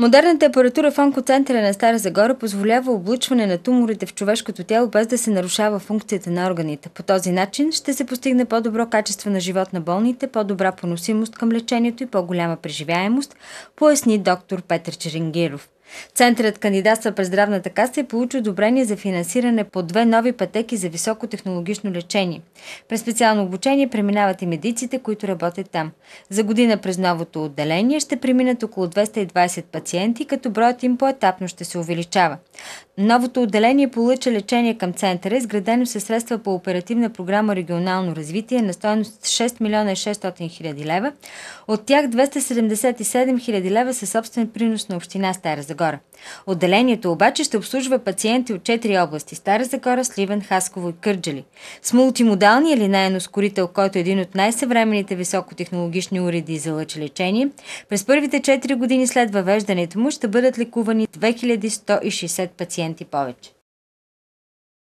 Модерната апаратура в онкоцентъра на Стара Загора позволява облучване на туморите в човешкото тяло без да се нарушава функцията на органите. По този начин ще се постигне по-добро качество на живот на болните, по-добра поносимост към лечението и по-голяма преживяемост, поясни доктор Петър Черенгиров. Центърът кандидатства през здравната каса и получи одобрение за финансиране по две нови пътеки за високотехнологично лечение. През специално обучение преминават и медиците, които работят там. За година през новото отделение ще преминат около 220 пациенти, като броят им поетапно ще се увеличава. Новото отделение получи лечение към центъра, изградено със средства по оперативна програма регионално развитие на стоеност 6 милиона и 600 хиляди лева. От тях 277 хиляди лева са собствен принос на община Стара Загора. Отделението обаче ще обслужва пациенти от 4 области – Стара Загора, Сливен, Хасково и Кърджали. С мултимодалния линейен ускорител, който е един от най-съвременните високотехнологични уреди за лъчелечение, през първите 4 години след въвеждането му ще бъдат лекувани 2160 пациенти пациенти повече.